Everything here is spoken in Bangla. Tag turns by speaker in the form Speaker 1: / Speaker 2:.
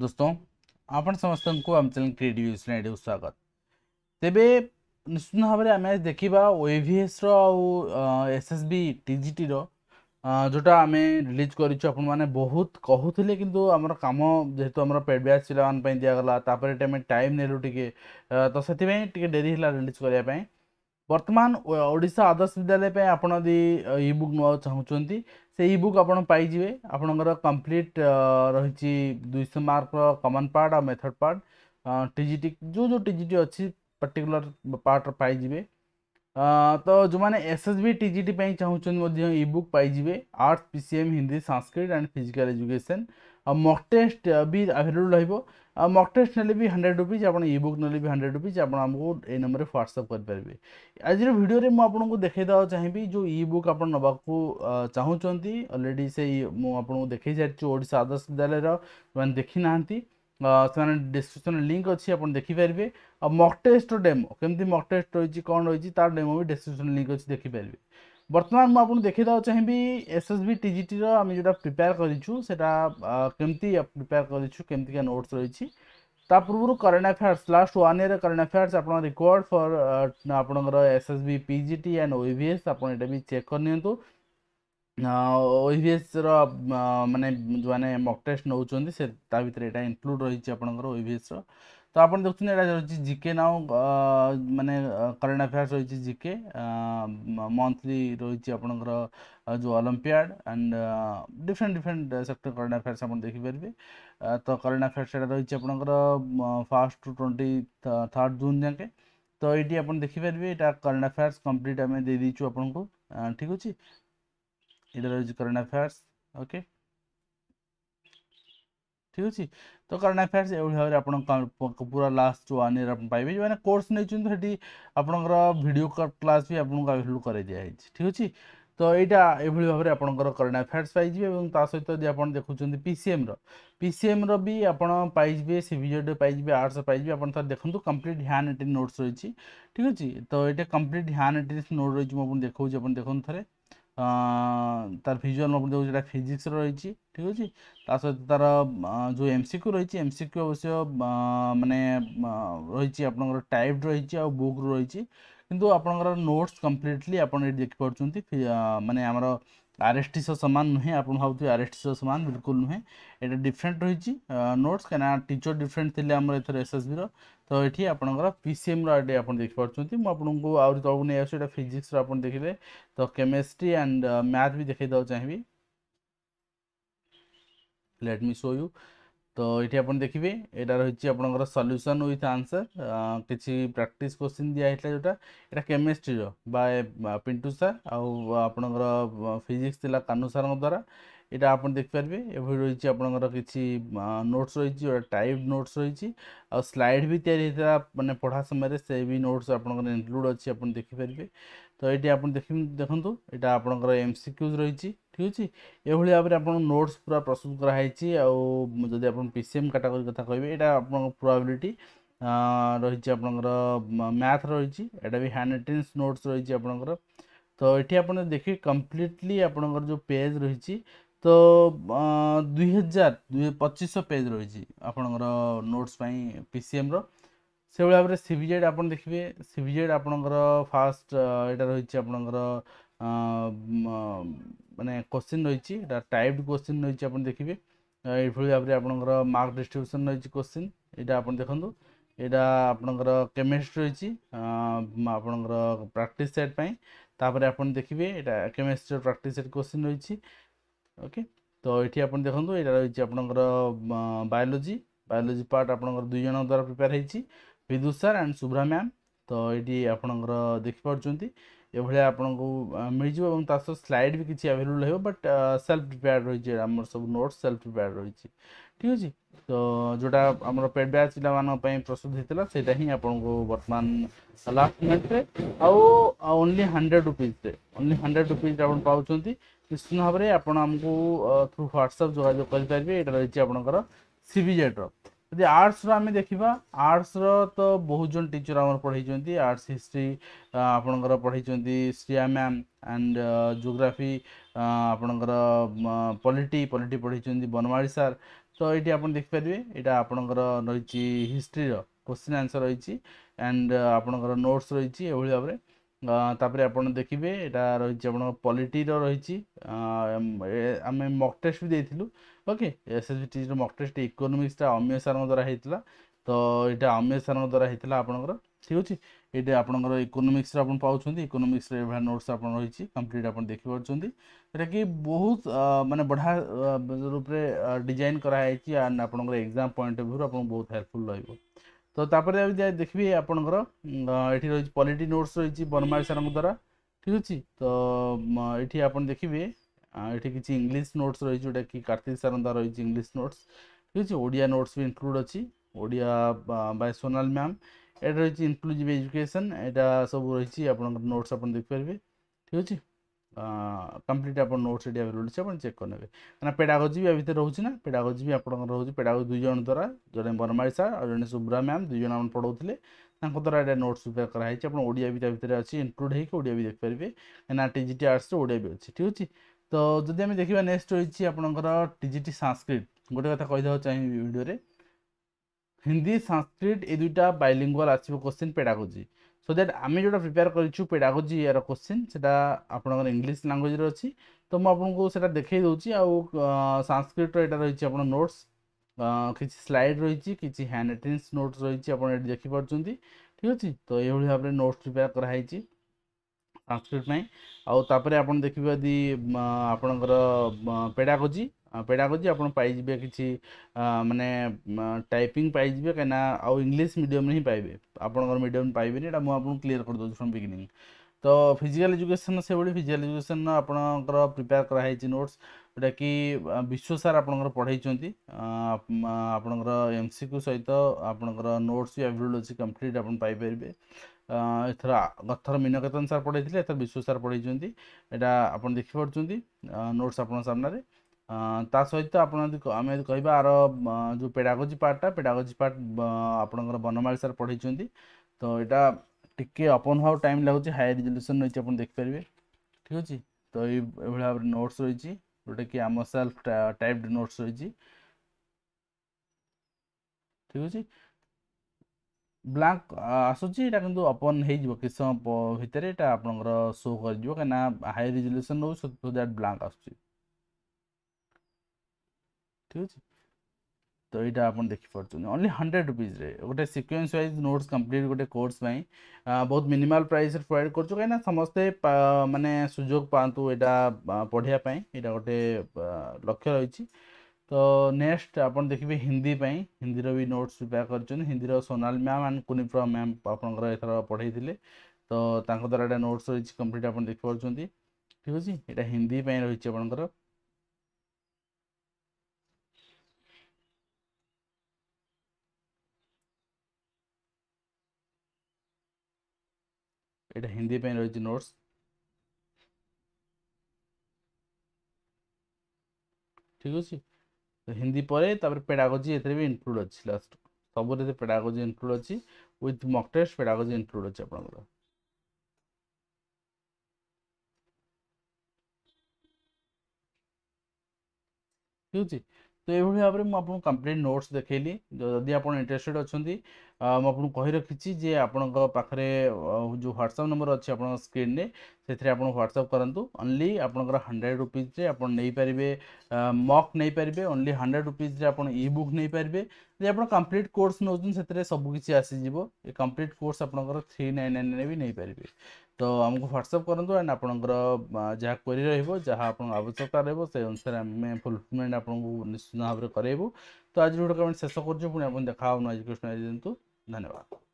Speaker 1: दोस्तों आपण समस्तଙ୍କୁ ଆମ ଚ୍ୟାନେଲ କ୍ରିଏଟିଭ୍ ରେଡ଼ିଓ ସ୍ୱାଗତ ତେବେ ନିଶ୍ଚିତ ଭାବରେ ଆମେ ଦେଖିବା ଓଏଭିଏସ୍ର ଆଉ ଏସ୍ଏସ୍ବି ଟିଜିଟିର ଯେଉଁଟା ଆମେ ରିଲିଜ୍ କରିଛୁ ଆପଣମାନେ ବହୁତ କହୁଥିଲେ କିନ୍ତୁ ଆମର କାମ ଯେହେତୁ ଆମର ପେଡ୍ ବ୍ୟାଚ୍ ପିଲାମାନଙ୍କ ପାଇଁ ଦିଆଗଲା ତାପରେ ଆମେ ଟାଇମ୍ ନେଲୁ ଟିକେ ତ ସେଥିପାଇଁ ଟିକେ ଡେରି ହେଲା ରିଲିଜ୍ କରିବା ପାଇଁ वर्तमान ओडा आदर्श विद्यालय आपड़ यदि इबुक् ना चाहते से इबुक् आपजे आपणकर कम्प्लीट रही दुईश मार्क कमन पार्ट आ मेथड पार्ट टी टी जो जो टी टी अच्छी पर्टिकुलर पार्ट पाइबे तो जो मैंने एस एस वि टीजीटी चाहते बुक पाइबे arts P C M Hindi Sanskrit and physical education mock test भी आभेलेबल रहा है मक टेस्ट ने भी हंड्रेड रुपीज आप इ बुक् ने भी हंड्रेड रुपीज आपको ये नंबर में ह्वाट्सअप करेंगे आज भिडियो में मुझे देखीदेवा चाहिए जो इ बुक आप नाकू चाहूँगी अलरेडी से मुझे देखे सारी ओडा आदर्श विद्यालय जो देखी ना से डिस्क्रिप्सन लिंक अच्छी आप देखिपारे मक टेस्ट डेमो कमी मक टेस्ट रही कौन रही तार डेमो भी डिस्क्रिप्सन लिंक अच्छी देखिपारे বর্তমান মু আপনার দেখে দেওয়া চাহিবি এসএসবি টিজিটির আমি যেটা প্রিপেয়ার করেছু সেটা কেমতি প্রিপেয়ার করেছু কেমতিকা নোটস রয়েছে তা পূর্বর current affairs last one year current affairs আপনার রেকর্ড ফর আপনার এসএসবি পিজিটি অ্যান্ড ওইভিএস আপনার এটা বি চেক করে নিতু ওইভিএসর মানে যে মক টেস্ট নেউছেন সে তা ভিতরে এটা ইনক্লুড রয়েছে আপনার ওইভিএসর তো ଆପଣ ଦେଖୁଛନ୍ତି ଏଇଟା ରହିଛି ଜିକେ ନାଉ ମାନେ କରେଣ୍ଟ ଆଫେୟାର୍ସ ରହିଛି ଜିକେ ମନ୍ଥଲି ରହିଛି ଆପଣଙ୍କର ଯେଉଁ olympiad and different different sector current affairs ଆପଣ ଦେଖିପାରିବେ ତ କରେଣ୍ଟ ଆଫେୟାର୍ସ ଏଇଟା ରହିଛି ଆପଣଙ୍କର first to twenty third June ଯାକେ ତ ଏଇଠି ଆପଣ ଦେଖିପାରିବେ ଏଇଟା କରେଣ୍ଟ ଆଫେୟାର୍ସ କମ୍ପ୍ଲିଟ୍ ଆମେ ଦେଇଦେଇଛୁ ଆପଣଙ୍କୁ ଠିକ୍ ଅଛି ଏଇଟା ରହିଛି କରେଣ୍ଟ ଆଫେୟାର୍ସ ଓକେ ঠিক ଅଛି ତ କରେଣ୍ଟ ଆଫେୟାର୍ସ ଏଭଳି ଭାବରେ ଆପଣ ପୁରା ଲାଷ୍ଟ ୱାନ୍ ଇୟର୍ ଆପଣ ପାଇବେ ଯେଉଁମାନେ କୋର୍ସ ନେଇଛନ୍ତି ସେଠି ଆପଣଙ୍କର ଭିଡ଼ିଓ କ୍ଲାସ୍ ବି ଆପଣଙ୍କୁ ଆଭେଲେବୁଲ୍ କରାଇ ଦିଆହେଇଛି ଠିକ୍ ଅଛି ତ ଏଇଟା ଏଭଳି ଭାବରେ ଆପଣଙ୍କର କରେଣ୍ଟ ଆଫେୟାର୍ସ ପାଇଯିବେ ଏବଂ ତା ସହିତ ଯଦି ଆପଣ ଦେଖୁଛନ୍ତି ପିସିଏମ୍ର ପିସିଏମ୍ର ବି ଆପଣ ପାଇଯିବେ ସିଭିଜେଡ଼୍ ପାଇଯିବେ ଆର୍ଟ୍ସ ପାଇଯିବେ ଆପଣ ଥରେ ଦେଖନ୍ତୁ କମ୍ପ୍ଲିଟ୍ ହ୍ୟାଣ୍ଡ ରିଟିନ୍ ନୋଟ୍ସ ରହିଛି ଠିକ୍ ଅଛି ତ ଏଇଟା କମ୍ପ୍ଲିଟ୍ ହ୍ୟାଣ୍ଡ ରିଟିନ୍ ନୋଟ୍ ରହିଛି ମୁଁ ଆପଣ ଦେଖାଉଛି ଆପଣ ଦେଖନ୍ତୁ ଥରେ তার ভিজুয়াল নভেল যেটা ফিজিক্সর রয়েছে ঠিক আছে তা সহ তার যে এমসিকু রয়েছে এমসিকু অবশ্য মানে রয়েছে আপনার টাইপ রয়েছে আর বুক রয়েছে কিন্তু আপনার নোটস কমপ্লিটলি আপনার এটি দেখিপার মানে আমার टी सामान नुहे आप भाव आरएसटी सामान बिल्कुल नुहे ये डिफरेन्ट रही नोट्स कहीं टीचर डिफरेन्ट थे आम एथर एस एस र तो ये आपर पीसीएम रे आप देखिपुट मुझे आहरी तौर नहीं आसा फिजिक्स आप देखिए तो केमेस्ट्री एंड मैथ भी देखा चाहिए लेट मी शो यू তো এটি আপনার দেখবে এটা রয়েছে আপনার সল্যুসন উইথ আনসর কিছু প্রাকটিস কোশ্চিন দিয়া হয়েছিল যেটা এটা কেমিস্ট্রির বা পিন্টু স্যার আপনার ফিজিক্স লা কানু স্যার দ্বারা এটা আপনার দেখিপারে এভাবে রয়েছে আপনার কিছু নোটস রয়েছে ওটা টাইপ নোটস রয়েছে আর স্লাইড বি তৈরি হয়েছিল মানে পড়া সময় সে বি নোটস আপনার ইনক্লুড অনেক আপনার দেখিপারে তো এটি আপনার দেখুন এটা আপনার এমসিকিউজ রয়েছে ঠিক ଅଛି ଏଭଳି ଭାବରେ ଆପଣଙ୍କ ନୋଟ୍ସ ପୁରା ପ୍ରସ୍ତୁତ କରାହେଇଛି ଆଉ ଯଦି ଆପଣ ପି ସି ଏମ୍ କାଟାଗୋରୀ କଥା କହିବେ ଏଇଟା ଆପଣଙ୍କ ପ୍ରୋବାବିଲିଟି ରହିଛି ଆପଣଙ୍କର ମ୍ୟାଥ୍ ରହିଛି ଏଇଟା ବି ହ୍ୟାଣ୍ଡ ରିଟେନ୍ସ ନୋଟ୍ସ ରହିଛି ଆପଣଙ୍କର ତ ଏଠି ଆପଣ ଦେଖିବେ କମ୍ପ୍ଲିଟଲି ଆପଣଙ୍କର ଯେଉଁ ପେଜ୍ ରହିଛି ତ ଦୁଇ ହଜାର ଦୁଇ ପଚିଶଶହ ପେଜ୍ ରହିଛି ଆପଣଙ୍କର ନୋଟ୍ସ ପାଇଁ ପି ସି ଏମ୍ର ସେଭଳି ଭାବରେ ସି ଭି ଜେଡ଼୍ ଆପଣ ଦେଖିବେ ସି ଭି ଜେଡ଼୍ ଆପଣଙ୍କର ଫାଷ୍ଟ ଏଇଟା ରହିଛି ଆପଣଙ୍କର মানে কোশ্চিন রয়েছে এটা টাইপড কোশ্চিন রয়েছে আপনি দেখবে এইভাবে ভাবে আপনার মার্ক ডিস্ট্রিবিউশন রয়েছে কোশ্চিন এটা আপনি দেখুন এটা আপনার কেমিস্ট্রি রয়েছে আপনার প্র্যাকটিস সেট পাই তাপরে আপনি দেখবে এটা কেমিস্ট্রি প্র্যাকটিস সেট কোশ্চিন রয়েছে ওকে তো এটি আপনি দেখুন এটা রয়েছে আপনার বায়োলোজি বায়োলোজি পার্ট আপনার দুই জন দ্বারা প্রিপেয়ার হয়েছে বিদ্যুৎ স্যার অ্যান্ড শুভ্রা ম্যাম তো এটি আপনার দেখিপার ଏଭଳିଆ ଆପଣଙ୍କୁ ମିଳିଯିବ ଏବଂ ତା ସହ ସ୍ଲାଇଡ଼ ବି କିଛି ଆଭେଲେବୁଲ୍ ରହିବ ବଟ୍ ସେଲ୍ଫ ପ୍ରିପେୟାର୍ଡ଼ ରହିଛି ଆମର ସବୁ ନୋଟ୍ସ ସେଲ୍ଫ ପ୍ରିପେୟାର୍ଡ଼ ରହିଛି ଠିକ୍ ଅଛି ତ ଯେଉଁଟା ଆମର ପେଡ୍ ବ୍ୟାଚ୍ ପିଲାମାନଙ୍କ ପାଇଁ ପ୍ରସ୍ତୁତ ହେଇଥିଲା ସେଇଟା ହିଁ ଆପଣଙ୍କୁ ବର୍ତ୍ତମାନ ଲାଷ୍ଟ ମିନିଟ୍ରେ ଆଉ ଓନ୍ଲି ହଣ୍ଡ୍ରେଡ଼ ରୁପିଜ୍ରେ ଓନ୍ଲି ହଣ୍ଡ୍ରେଡ଼ ରୁପିଜ୍ ଆପଣ ପାଉଛନ୍ତି ନିଶ୍ଚିତ ଭାବରେ ଆପଣ ଆମକୁ ଥ୍ରୁ ହ୍ୱାଟ୍ସଆପ୍ ଯୋଗାଯୋଗ କରିପାରିବେ ଏଇଟା ରହିଛି ଆପଣଙ୍କର ସିବିଜେଟ୍ର ଯଦି ଆର୍ଟ୍ସର ଆମେ ଦେଖିବା ଆର୍ଟ୍ସର ତ ବହୁତ ଜଣ ଟିଚର ଆମର ପଢ଼େଇଛନ୍ତି ଆର୍ଟ୍ସ ହିଷ୍ଟ୍ରି ଆପଣଙ୍କର ପଢ଼େଇଛନ୍ତି ଶ୍ରୀୟା ମ୍ୟାମ୍ ଆଣ୍ଡ ଜୋଗ୍ରାଫି ଆପଣଙ୍କର ପଲିଟି ପଲିଟି ପଢ଼େଇଛନ୍ତି ବନମାଳି ସାର୍ ତ ଏଇଠି ଆପଣ ଦେଖିପାରିବେ ଏଇଟା ଆପଣଙ୍କର ରହିଛି ହିଷ୍ଟ୍ରିର କୋଶ୍ଚିନ୍ ଆନ୍ସର୍ ରହିଛି ଆଣ୍ଡ ଆପଣଙ୍କର ନୋଟ୍ସ ରହିଛି ଏଭଳି ଭାବରେ ତାପରେ ଆପଣ ଦେଖିବେ ଏଇଟା ରହିଛି ଆପଣଙ୍କ ପଲିଟିର ରହିଛି ଆମେ ମକ୍ ଟେଷ୍ଟ ବି ଦେଇଥିଲୁ ଓକେ ଏସ୍ଏସ୍ବି ଟିର ମକ୍ ଟେଷ୍ଟ ଇକୋନୋମିକ୍ସଟା ଅମୀୟ ସାର୍ଙ୍କ ଦ୍ୱାରା ହେଇଥିଲା ତ ଏଇଟା ଅମୀୟ ସାର୍ଙ୍କ ଦ୍ୱାରା ହେଇଥିଲା ଆପଣଙ୍କର ଠିକ୍ ଅଛି ଏଇଟା ଆପଣଙ୍କର ଇକୋନୋମିକ୍ସରେ ଆପଣ ପାଉଛନ୍ତି ଇକୋନୋମିକ୍ସରେ ଏଭଳିଆ ନୋଟ୍ସ ଆପଣ ରହିଛି କମ୍ପ୍ଲିଟ୍ ଆପଣ ଦେଖିପାରୁଛନ୍ତି ଯେଉଁଟାକି ବହୁତ ମାନେ ବଢ଼ିଆ ରୂପରେ ଡିଜାଇନ୍ କରାହେଇଛି ଆଣ୍ଡ ଆପଣଙ୍କର ଏକ୍ଜାମ୍ ପଏଣ୍ଟ ଅଫ୍ ଭ୍ୟୁରୁ ଆପଣଙ୍କୁ ବହୁତ ହେଲ୍ପଫୁଲ୍ ରହିବ ତ ତାପରେ ଦେଖିବି ଆପଣଙ୍କର ଏଠି ରହିଛି ପଲିଟି ନୋଟ୍ସ ରହିଛି ବନମାଳି ସାର୍ଙ୍କ ଦ୍ୱାରା ଠିକ୍ ଅଛି ତ ଏଠି ଆପଣ ଦେଖିବେ ଏଠି କିଛି ଇଂଲିଶ ନୋଟ୍ସ ରହିଛି ଯେଉଁଟାକି କାର୍ତ୍ତିକ ସାରନ୍ଦା ରହିଛି ଇଂଲିଶ ନୋଟ୍ସ ଠିକ୍ ଅଛି ଓଡ଼ିଆ ନୋଟ୍ସ ବି ଇନକ୍ଲୁଡ଼ ଅଛି ଓଡ଼ିଆ ବାଇ ସୋନାଲ ମ୍ୟାମ୍ ଏଇଟା ରହିଛି ଇନକ୍ଲୁଜିଭ୍ ଏଜୁକେସନ୍ ଏଇଟା ସବୁ ରହିଛି ଆପଣଙ୍କର ନୋଟ୍ସ ଆପଣ ଦେଖିପାରିବେ ଠିକ୍ ଅଛି କମ୍ପ୍ଲିଟ୍ ଆପଣ ନୋଟ୍ସ ଏଠି ଆଭେଲେବୁଲ୍ ଅଛି ଆପଣ ଚେକ୍ କରିନେବେ କାହିଁକିନା ପେଡ଼ାଗୋଜି ବି ୟା ଭିତରେ ରହୁଛି ନା ପେଡ଼ାଗୋଜି ବି ଆପଣଙ୍କର ରହୁଛି ପେଡ଼ାଗୋଜି ଦୁଇ ଜଣ ଦ୍ୱାରା ଜଣେ ବନମାଳି ସାର୍ ଆଉ ଜଣେ ସୁବ୍ରା ମ୍ୟାମ୍ ଦୁଇ ଜଣ ଆପଣ ପଢ଼ାଉଥିଲେ ତାଙ୍କ ଦ୍ୱାରା ଏଇଟା ନୋଟ୍ସ ପ୍ରିପେୟାର କରାହେଇଛି ଆପଣ ଓଡ଼ିଆ ବି ତା ଭିତରେ ଅଛି ଇନକ୍ଲୁଡ଼ ହେଇକି ଓଡ଼ିଆ ବି ଦେଖିପାରିବେ କାହିଁକିନା ଟି ଜି ଟି ଆର୍ଟ୍ସରେ ଓଡ଼ିଆ ବି ଅଛି ଠିକ୍ ଅଛି ତ ଯଦି ଆମେ ଦେଖିବା ନେକ୍ସଟ ରହିଛି ଆପଣଙ୍କର ଟିଜିଟି ସାଂସ୍କ୍ରିଟ ଗୋଟେ କଥା କହିଦେବାକୁ ଚାହିଁବି ଭିଡ଼ିଓରେ ହିନ୍ଦୀ ସାଂସ୍କ୍ରିଟ ଏ ଦୁଇଟା ବାଇଲିଙ୍ଗୁଆଲ ଆସିବ କୋଶ୍ଚିନ୍ ପେଡାଗୋଜି ସୋ ଦ୍ୟାଟ୍ ଆମେ ଯେଉଁଟା ପ୍ରିପେୟାର କରିଛୁ ପେଡାଗୋଜି ଏହାର କୋଶ୍ଚିନ୍ ସେଟା ଆପଣଙ୍କର ଇଂଲିଶ ଲାଙ୍ଗୁଏଜରେ ଅଛି ତ ମୁଁ ଆପଣଙ୍କୁ ସେଟା ଦେଖାଇ ଦେଉଛି ଆଉ ସାଂସ୍କ୍ରିଟର ଏଇଟା ରହିଛି ଆପଣ ନୋଟ୍ସ କିଛି ସ୍ଲାଇଡ଼ ରହିଛି କିଛି ହ୍ୟାଣ୍ଡ ରାଇଟିଂସ ନୋଟ୍ସ ରହିଛି ଆପଣ ଏଠି ଦେଖିପାରୁଛନ୍ତି ଠିକ୍ ଅଛି ତ ଏଇଭଳି ଭାବରେ ନୋଟ୍ସ ପ୍ରିପେୟାର କରାହେଇଛି ସାଂସ୍କ୍ରିଟ୍ ପାଇଁ ଆଉ ତାପରେ ଆପଣ ଦେଖିବେ ଯଦି ଆପଣଙ୍କର ପେଡ଼ାଗୋଜି ପେଡ଼ାଗୋଜି ଆପଣ ପାଇଯିବେ କିଛି ମାନେ ଟାଇପିଂ ପାଇଯିବେ କାହିଁକିନା ଆଉ ଇଂଲିଶ ମିଡ଼ିୟମ୍ରେ ହିଁ ପାଇବେ ଆପଣଙ୍କର ମିଡ଼ିୟମ୍ ପାଇବେନି ଏଇଟା ମୁଁ ଆପଣଙ୍କୁ କ୍ଲିୟର୍ କରିଦେଉଛି ଫ୍ରମ୍ ବିଗିନିଂ ତ ଫିଜିକାଲ ଏଜୁକେସନ୍ ସେଭଳି ଫିଜିକାଲ ଏଜୁକେସନ୍ ଆପଣଙ୍କର ପ୍ରିପେୟାର କରାହେଇଛି ନୋଟ୍ସ ଯେଉଁଟାକି ବିଶ୍ୱ ସାର୍ ଆପଣଙ୍କର ପଢ଼େଇଛନ୍ତି ଆପଣଙ୍କର ଏମ୍ ସି କ୍ୟୁ ସହିତ ଆପଣଙ୍କର ନୋଟ୍ସ ବି ଆଭେଲେବଲ୍ ଅଛି କମ୍ପ୍ଲିଟ୍ ଆପଣ ପାଇପାରିବେ ଏଥର ଗଥର ମୀନକେତନ ସାର୍ ପଢ଼େଇଥିଲେ ଏଥର ବିଶ୍ୱ ସାର୍ ପଢ଼େଇଛନ୍ତି ଏଇଟା ଆପଣ ଦେଖିପାରୁଛନ୍ତି ନୋଟ୍ସ ଆପଣଙ୍କ ସାମ୍ନାରେ ତା ସହିତ ଆପଣ ଯଦି ଆମେ ଯଦି କହିବା ଆର ଯେଉଁ ପେଡ଼ାଗୋଜି ପାର୍ଟଟା ପେଡ଼ାଗୋଜି ପାର୍ଟ ଆପଣଙ୍କର ବନମାଳି ସାର୍ ପଢ଼େଇଛନ୍ତି ତ ଏଇଟା টিকে অপন হওয়ার টাইম লাগুছে হাই রিজলুসন রয়েছে আপনার দেখিপারে ঠিক আছে তো এইভাবে ভাবে নোটস রয়েছে ଯେଉଁଟାକି ଆମ ସେଲ୍ଫ ଟାଇପ୍ଡ ନୋଟ୍ସ ରହିଛି ଠିକ୍ ଅଛି ବ୍ଲାଙ୍କ ଆସୁଛି ଏଇଟା କିନ୍ତୁ ଅପନ୍ ହେଇଯିବ କିଛି ସମୟ ଭିତରେ ଏଇଟା ଆପଣଙ୍କର ଶୋ କରିଯିବ କାହିଁକିନା ହାଇ ରିଜଲ୍ୟୁସନ୍ ରହୁଛି ସୋ ଦ୍ୟାଟ୍ ବ୍ଲାଙ୍କ ଆସୁଛି ଠିକ୍ ଅଛି ତ ଏଇଟା ଆପଣ ଦେଖିପାରୁଛନ୍ତି ଓନ୍ଲି ହଣ୍ଡ୍ରେଡ଼ ରୁପିଜ୍ରେ ଗୋଟେ ସିକ୍ୱେନ୍ସ ୱାଇଜ୍ ନୋଟ୍ସ କମ୍ପ୍ଲିଟ୍ ଗୋଟେ କୋର୍ସ ପାଇଁ ବହୁତ ମିନିମାଲ୍ ପ୍ରାଇସ୍ରେ ପ୍ରୋଭାଇଡ଼ କରୁଛୁ କାହିଁକିନା ସମସ୍ତେ ମାନେ ସୁଯୋଗ ପାଆନ୍ତୁ ଏଇଟା ପଢ଼ିବା ପାଇଁ ଏଇଟା ଗୋଟେ ଲକ୍ଷ୍ୟ ରହିଛି ତ ନେକ୍ସଟ ଆପଣ ଦେଖିବେ ହିନ୍ଦୀ ପାଇଁ ହିନ୍ଦୀର ବି ନୋଟ୍ସ ପ୍ରିପେୟାର କରିଛନ୍ତି ହିନ୍ଦୀର ସୋନାଲ ମ୍ୟାମ୍ ଆଣ୍ଡ କୁନିପ୍ର ମ୍ୟାମ୍ ଆପଣଙ୍କର ଏଥର ପଢ଼େଇଥିଲେ ତ ତାଙ୍କ ଦ୍ୱାରା ଏଇଟା ନୋଟ୍ସ ରହିଛି କମ୍ପ୍ଲିଟ୍ ଆପଣ ଦେଖିପାରୁଛନ୍ତି ଠିକ୍ ଅଛି ଏଇଟା ହିନ୍ଦୀ ପାଇଁ ରହିଛି ଆପଣଙ୍କର এটা হিন্দি পেন রয়েছে নোটস ঠিক আছে তো ହିନ୍ଦୀ ପରେ ତାପରେ ପେଡାଗୋଜି ଏଥିରେ ବି ଇନକ୍ଲୁଡ୍ ଅଛି ଲାଷ୍ଟ ସବୁରେ ଏଥିରେ ପେଡାଗୋଜି ଇନକ୍ଲୁଡ୍ ଅଛି with mock test pedagogy include ଅଛି ଆପଣଙ୍କର ଠିକ୍ ଅଛି তো ଏଭଳି ଭାବରେ ମୁଁ ଆପଣଙ୍କୁ କମ୍ପ୍ଲିଟ୍ ନୋଟ୍ସ ଦେଖାଇଲି ଯଦି ଆପଣ ଇଣ୍ଟରେଷ୍ଟେଡ଼୍ ଅଛନ୍ତି ମୁଁ ଆପଣଙ୍କୁ କହି ରଖିଛି ଯେ ଆପଣଙ୍କ ପାଖରେ ଯେଉଁ ହ୍ୱାଟ୍ସଆପ୍ ନମ୍ବର ଅଛି ଆପଣଙ୍କ ସ୍କ୍ରିନ୍ରେ ସେଥିରେ ଆପଣ ହ୍ୱାଟ୍ସଆପ୍ କରନ୍ତୁ ଓନ୍ଲି ଆପଣଙ୍କର ହଣ୍ଡ୍ରେଡ଼ ରୁପିଜ୍ରେ ଆପଣ ନେଇପାରିବେ ମକ୍ ନେଇପାରିବେ ଓନ୍ଲି ହଣ୍ଡ୍ରେଡ଼ ରୁପିଜ୍ରେ ଆପଣ ଇ ବୁକ୍ ନେଇପାରିବେ ଯଦି ଆପଣ କମ୍ପ୍ଲିଟ୍ କୋର୍ସ ନେଉଛନ୍ତି ସେଥିରେ ସବୁକିଛି ଆସିଯିବ ଏ କମ୍ପ୍ଲିଟ୍ କୋର୍ସ ଆପଣଙ୍କର ଥ୍ରୀ ନାଇନ୍ ନାଇନ୍ ବି ନେଇପାରିବେ ତ ଆମକୁ ହ୍ୱାଟ୍ସଅପ୍ କରନ୍ତୁ ଆଣ୍ଡ ଆପଣଙ୍କର ଯାହା କ୍ୱେରି ରହିବ ଯାହା ଆପଣଙ୍କ ଆବଶ୍ୟକତା ରହିବ ସେ ଅନୁସାରେ ଆମେ ଫୁଲଫିଲମେଣ୍ଟ ଆପଣଙ୍କୁ ନିଶ୍ଚିତ ଭାବରେ କରାଇବୁ ତ ଆଜି ଭିଡ଼ିଓ କମେଣ୍ଟ ଶେଷ କରୁଛୁ ପୁଣି ଆପଣ ଦେଖା ହେବ ନୂଆ ଏଜୁକେଶନ ଦିଅନ୍ତୁ ଧନ୍ୟବାଦ